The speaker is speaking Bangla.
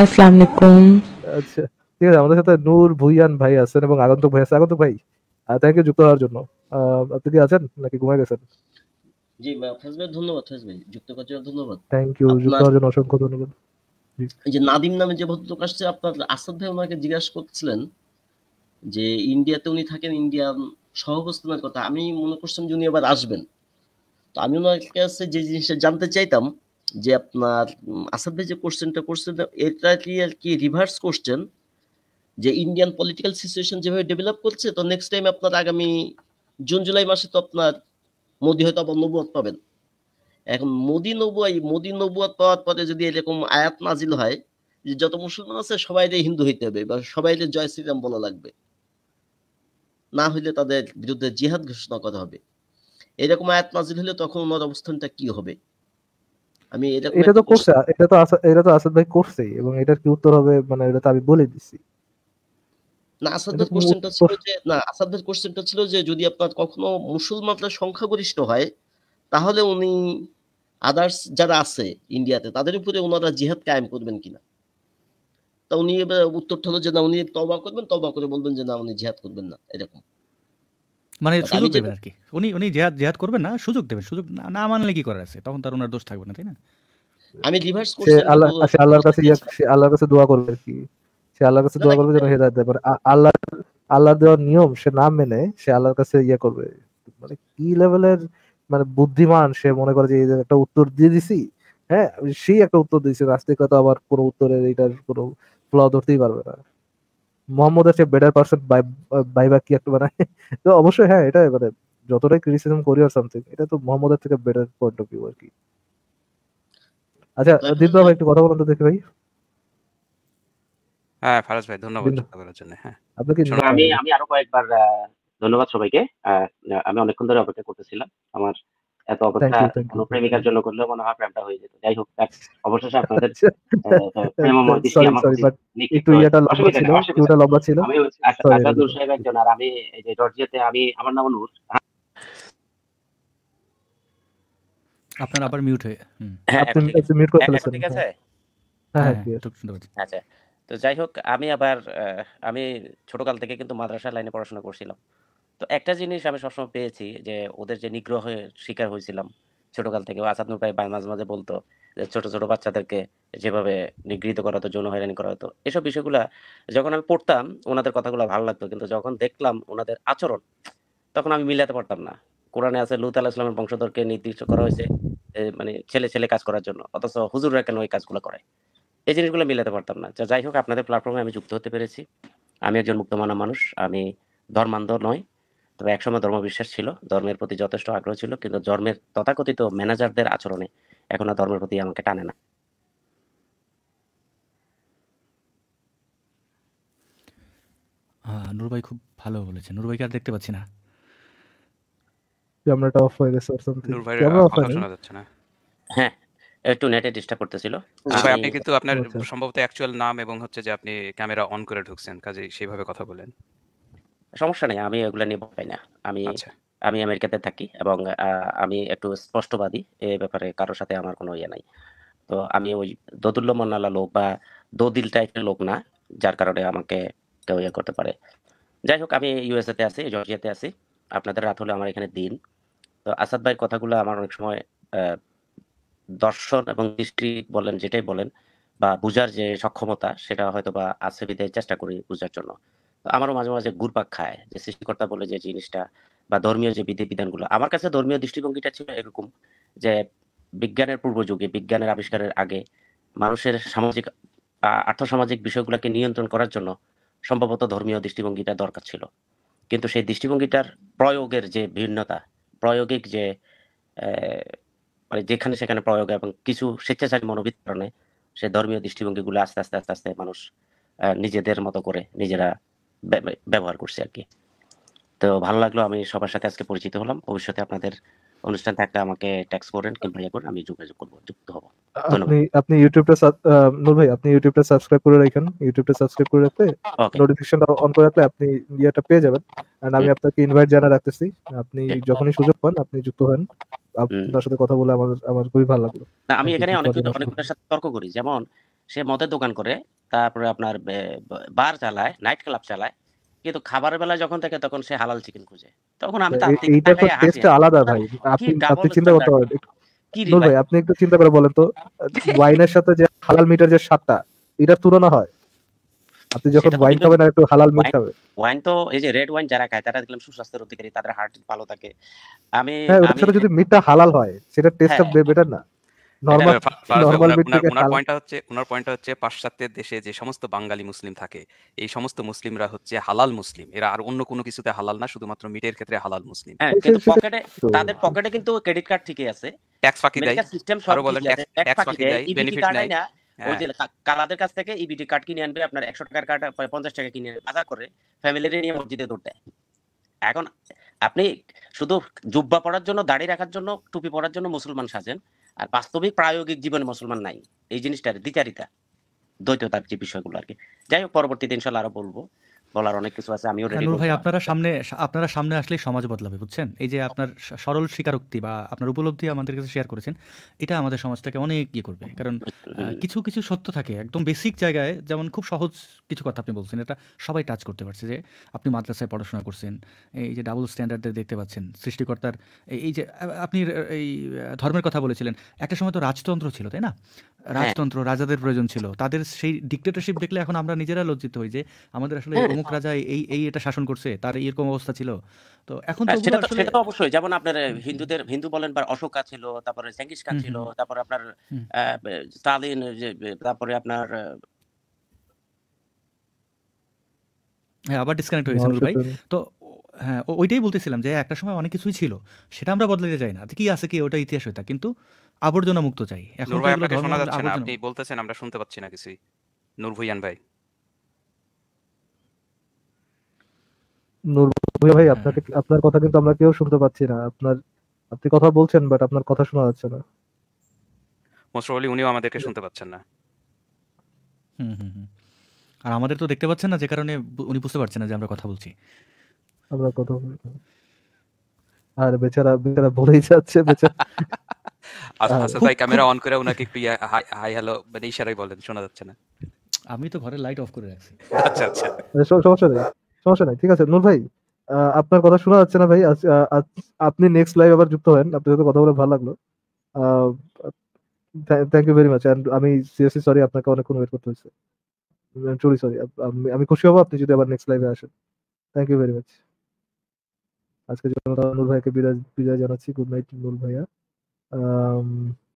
আসসালামু আলাইকুম আচ্ছা ঠিক আছে আমাদের সাথে নূর ভুইয়ান ভাই আছেন এবং ভাই আছে ভাই থ্যাংক ইউ যুক্ত হওয়ার জন্য আপনি কি আছেন নাকি গেছেন জি ফেসবুক ধন্যবাদ ফেসবুক যুক্ত করার জন্য ধন্যবাদ থ্যাংক ইউ যুক্ত হওয়ার জন্য অসংখ্য ধন্যবাদ যে নাদিম নামে যে ভদ্রলোক আসছে আপনার আসাদ ভাই ওনাকে জিজ্ঞাসা করছিলেন যে ইন্ডিয়াতে উনি থাকেন ইন্ডিয়ান সহবস্থানের কথা আমি মনে করছিলাম যে উনি আসবেন তো আমি ওনার কাছে যে জিনিসটা জানতে চাইতাম যে আপনার আসাদে যে কোশ্চেনটা করছেন এটা কি আর কি রিভার্স কোশ্চেন যে ইন্ডিয়ান পলিটিক্যাল সিচুয়েশন যেভাবে ডেভেলপ করছে তো নেক্সট টাইম আপনার আগামী জুন জুলাই মাসে তো আপনার মোদি হয়তো আবার নবুয়াদ পাবেন এখন মোদী নবুয়াই মোদি নবুয়াদ পাওয়ার পরে যদি এরকম আয়াত নাজিল হয় যে যত মুসলমান আছে সবাই হিন্দু হইতে হবে বা সবাই জয় শ্রীরাম বলা লাগবে না হইলে তাদের বিরুদ্ধে জিহাদ ঘোষণা করা হবে এরকম আয়াত নাজিল হলে তখন ওনার অবস্থানটা কি হবে আমি এরকম এটা তো করছে এটা তো এটা তো আসাদ ভাই করছে এবং এটার কি উত্তর হবে মানে এটা তো আমি বলে দিছি না আসাদ ভাই কোশ্চেনটা ছিল যে না আসাদ ভাই কোশ্চেনটা ছিল যে যদি আপনার কখনো মুসলমানরা সংখ্যাগরিষ্ঠ হয় তাহলে উনি আদার্স যারা আছে ইন্ডিয়াতে তাদের উপরে ওনারা জিহাদ কায়েম করবেন কিনা তা উনি উত্তরটা হলো যে না উনি তবা করবেন তবা করে বলবেন যে না উনি জিহাদ করবেন না এরকম মানে সুযোগ দেবেন আর কি উনি উনি জেহাদ জেহাদ করবেন না সুযোগ দেবেন সুযোগ না মানলে কি করার আছে তখন তার ওনার দোষ থাকবে না তাই না আমি রিভার্স করছি আল্লাহ আল্লাহর কাছে সে আল্লাহর কাছে দোয়া করবে কি সে আল্লাহর কাছে দোয়া করবে যেন হেদায়েত দেয় মানে আল্লাহ আল্লাহর দেওয়ার নিয়ম সে না মেনে সে আল্লাহর কাছে ইয়ে করবে মানে কি লেভেলের মানে বুদ্ধিমান সে মনে করে যে একটা উত্তর দিয়ে দিছি হ্যাঁ সেই একটা উত্তর দিয়েছে কথা আবার কোনো উত্তরের এটার কোনো ফ্ল ধরতেই পারবে না মোহাম্মদ আছে বেটার পার্সন বাই কি একটু বানায় তো অবশ্যই হ্যাঁ এটা মানে যতটাই ক্রিটিসিজম করি আর সামথিং এটা তো মোহাম্মদ থেকে বেটার পয়েন্ট অফ ভিউ আর কি আচ্ছা দীপদা ভাই একটু কথা বলুন তো দেখি ভাই হ্যাঁ ফারাজ ভাই ধন্যবাদ কথা জন্য হ্যাঁ আপনাকে আমি আমি আরো কয়েকবার ধন্যবাদ সবাইকে আমি অনেকক্ষণ ধরে অপেক্ষা করতেছিলাম আমার এত অপেক্ষা কোনো প্রেমিকার জন্য করলে মনে হয় প্রেমটা হয়ে যেত যাই হোক অবশেষে আপনাদের আচ্ছা। লম্বা ছিল আচ্ছা, সাহেব একজন আর আমি এই যে জর্জিয়াতে আমি আমার নাম নূর আপনার আবার মিউট হয়ে হ্যাঁ, আপনি মিউট করে হ্যাঁ, ফেলেছেন ঠিক আছে হ্যাঁ, হ্যাঁ আচ্ছা তো যাই হোক আমি আবার আমি ছোটকাল থেকে কিন্তু মাদ্রাসা লাইনে পড়াশোনা করছিলাম তো একটা জিনিস আমি সবসময় পেয়েছি যে ওদের যে নিগ্রহের শিকার হয়েছিলাম ছোটকাল থেকে আসাদ নূর ভাই মাঝে মাঝে বলতো যে ছোট ছোট বাচ্চাদেরকে যেভাবে নিগৃহীত করা হতো যৌন হয়রানি করা হতো এসব বিষয়গুলা যখন আমি পড়তাম ওনাদের কথাগুলো ভালো লাগতো কিন্তু যখন দেখলাম ওনাদের আচরণ তখন আমি মিলাতে পারতাম না কোরআনে আছে লুত আলাহ ইসলামের বংশধরকে নির্দিষ্ট করা হয়েছে মানে ছেলে ছেলে কাজ করার জন্য অথচ হুজুররা কেন ওই কাজগুলো করে এই জিনিসগুলো মিলাতে পারতাম না যাই হোক আপনাদের প্ল্যাটফর্মে আমি যুক্ত হতে পেরেছি আমি একজন মুক্তমানা মানুষ আমি ধর্মান্ধ নয় তবে একসময় ধর্মবিশ্বাস ছিল ধর্মের প্রতি যথেষ্ট আগ্রহ ছিল কিন্তু ধর্মের তথাকথিত ম্যানেজারদের আচরণে এখন আর ধর্মের প্রতি আমাকে টানে না খুব ভালো বলেছে আর দেখতে পাচ্ছি না ক্যামেরাটা অফ হয়ে গেছে যাচ্ছে না হ্যাঁ একটু নেটে ডিস্টার্ব করতেছিল ভাই আপনি কিন্তু আপনার আচ্ছা, আচ্ছা। সম্ভবত অ্যাকচুয়াল নাম এবং হচ্ছে যে আপনি ক্যামেরা অন করে ঢুকছেন কাজে সেইভাবে কথা বলেন সমস্যা নেই আমি এগুলো নিয়ে পাই না আমি আচ্ছা। আমি আমেরিকাতে থাকি এবং আমি একটু স্পষ্টবাদী এ ব্যাপারে কারোর সাথে আমার কোনো ইয়ে নাই তো আমি ওই মন্নালা লোক বা দোদিল টাইপের লোক না যার কারণে আমাকে কেউ ইয়ে করতে পারে যাই হোক আমি ইউএসএতে আছি জর্জিয়াতে আছি আপনাদের রাত হলে আমার এখানে দিন তো আসাদ ভাইয়ের কথাগুলো আমার অনেক সময় দর্শন এবং দৃষ্টি বলেন যেটাই বলেন বা বুঝার যে সক্ষমতা সেটা হয়তো বা আছে বিদায় চেষ্টা করি বুঝার জন্য আমারও মাঝে মাঝে ঘুরপাক খায় যে সৃষ্টিকর্তা বলে যে জিনিসটা বা ধর্মীয় যে বিধি বিধানগুলো আমার কাছে ধর্মীয় দৃষ্টিভঙ্গিটা ছিল এরকম যে বিজ্ঞানের পূর্ব যুগে বিজ্ঞানের আবিষ্কারের আগে মানুষের সামাজিক আর্থসামাজিক বিষয়গুলোকে নিয়ন্ত্রণ করার জন্য সম্ভবত ধর্মীয় দৃষ্টিভঙ্গিটা দরকার ছিল কিন্তু সেই দৃষ্টিভঙ্গিটার প্রয়োগের যে ভিন্নতা প্রয়োগিক যে মানে যেখানে সেখানে প্রয়োগ এবং কিছু স্বেচ্ছাচারী মনোবিদ কারণে সে ধর্মীয় দৃষ্টিভঙ্গিগুলো আস্তে আস্তে আস্তে আস্তে মানুষ নিজেদের মতো করে নিজেরা ব্যবহার করছি আর কি তো ভালো লাগলো আমি সবার সাথে আজকে পরিচিত হলাম ভবিষ্যতে আপনাদের অনুষ্ঠান থাকলে আমাকে ট্যাক্স করেন কিংবা ইয়ে করেন আমি যোগাযোগ করবো যুক্ত হবো আপনি আপনি ইউটিউবটা নুর ভাই আপনি ইউটিউবটা সাবস্ক্রাইব করে রাখেন ইউটিউবটা সাবস্ক্রাইব করে রাখতে নোটিফিকেশনটা অন করে রাখলে আপনি ইয়েটা পেয়ে যাবেন এন্ড আমি আপনাকে ইনভাইট জানা রাখতেছি আপনি যখনই সুযোগ পান আপনি যুক্ত হন আপনার সাথে কথা বলে আমার আমার খুবই ভালো লাগলো না আমি এখানে অনেক অনেকগুলোর সাথে তর্ক করি যেমন সে মদের দোকান করে তারপরে আপনার বার চালায় নাইট ক্লাব চালায় কিন্তু খাবারের বেলা যখন থাকে তখন সে হালাল চিকেন খুঁজে তখন আমি আলাদা ভাই আপনি আপনি চিন্তা করতে পারেন ভাই আপনি একটু চিন্তা করে বলেন তো ওয়াইনের সাথে যে হালাল মিটার যে স্বাদটা এটা তুলনা হয় আপনি যখন ওয়াইন খাবেন একটু হালাল মিট খাবে ওয়াইন তো এই যে রেড ওয়াইন যারা খায় তারা দেখলাম সুস্বাস্থ্যের অধিকারী তাদের হার্ট ভালো থাকে আমি হ্যাঁ যদি মিটটা হালাল হয় সেটা টেস্টটা বেটার না মুসলিমরা হচ্ছে হালাল মুসলিম এরা আর অন্য কোনো কিছুতে হালাল না শুধুমাত্র মিটের ক্ষেত্রে কাছ থেকে ইবিডি e কার্ড কিনে আনবে আপনার একশো টাকার কার্ড পঞ্চাশ টাকা কিনে বাজার করে ফ্যামিলির নিয়ে মসজিদে দৌড় এখন আপনি শুধু জুব্বা পড়ার জন্য দাড়ি রাখার জন্য টুপি পড়ার জন্য মুসলমান সাজেন আর বাস্তবিক প্রায়োগিক জীবনে মুসলমান নাই এই জিনিসটার দ্বিচারিতা দ্বৈততার যে বিষয়গুলো আর কি যাই হোক পরবর্তীতে ইনশাল্লাহ আরো বলবো বলার অনেক কিছু আছে আমিও রেডি ভাই আপনারা সামনে আপনারা সামনে আসলে সমাজ বদলাবে বুঝছেন এই যে আপনার সরল স্বীকারোক্তি বা আপনার উপলব্ধি আমাদের কাছে শেয়ার করেছেন এটা আমাদের সমাজটাকে অনেক ইয়ে করবে কারণ কিছু কিছু সত্য থাকে একদম বেসিক জায়গায় যেমন খুব সহজ কিছু কথা আপনি বলছেন এটা সবাই টাচ করতে পারছে যে আপনি মাদ্রাসায় পড়াশোনা করছেন এই যে ডাবল স্ট্যান্ডার্ডে দেখতে পাচ্ছেন সৃষ্টিকর্তার এই যে আপনি এই ধর্মের কথা বলেছিলেন একটা সময় তো রাজতন্ত্র ছিল তাই না হ্যাঁ। রাজতন্ত্র রাজাদের প্রয়োজন ছিল তাদের সেই ডিক্টেটরশিপ দেখলে এখন আমরা নিজেরা লজ্জিত হই যে আমাদের আসলে হ্যাঁ, অমুক রাজা এই এই এটা শাসন করছে তার এরকম অবস্থা ছিল তো এখন হ্যাঁ, তো সেটা তো সেটা তো অবশ্যই যেমন আপনার হিন্দুদের হিন্দু বলেন বা অশোকা ছিল তারপরে চেঙ্গিস খান ছিল তারপরে আপনার স্টালিন তারপরে আপনার হ্যাঁ আবার ডিসকানেক্ট হয়েছে ভাই তো হ্যাঁ ওইটাই বলতেছিলাম যে একটা সময় অনেক কিছুই ছিল সেটা আমরা বদলাতে চাই না কি আছে কি ওটা ইতিহাস হইতা কিন্তু আবর্জনা মুক্ত চাই এখন আপনি বলতেছেন আমরা শুনতে পাচ্ছি না কিছুই নূর ভুইয়ান ভাই নূর ভাই হ্যাঁ। আপনাকে আপনার কথা কিন্তু আমরা কেউ শুনতে পাচ্ছি না আপনার আপনি কথা বলছেন বাট আপনার কথা শোনা যাচ্ছে না মোস্ট উনিও আমাদেরকে শুনতে পাচ্ছেন না হুম আর আমাদের তো দেখতে পাচ্ছেন না যে কারণে উনি বুঝতে পারছেন না যে আমরা কথা বলছি আমরা কথা আর বেচারা বেচারা বলেই যাচ্ছে বেচারা আচ্ছা ভাই ক্যামেরা অন করে ওনাকে একটু হাই হ্যালো মানে ইশারায় বলেন শোনা যাচ্ছে না আমি তো ঘরে লাইট অফ করে রাখছি আচ্ছা আচ্ছা সমস্যা নেই সমস্যা নাই ঠিক আছে নূর ভাই আপনার কথা শোনা যাচ্ছে না ভাই আপনি নেক্সট লাইভ আবার যুক্ত হন আপনার সাথে কথা বলে ভালো লাগলো thank you very much and আমি সিরিয়াসলি সরি আপনাকে অনেক ওয়েট করতে হয়েছে সরি সরি আমি খুশি হব আপনি যদি আবার নেক্সট লাইভে আসেন থ্যাংক ইউ ভেরি মাচ আজকে জন্য নূর ভাইকে বিদায় বিদায় জানাচ্ছি গুড নাইট নূর ভাইয়া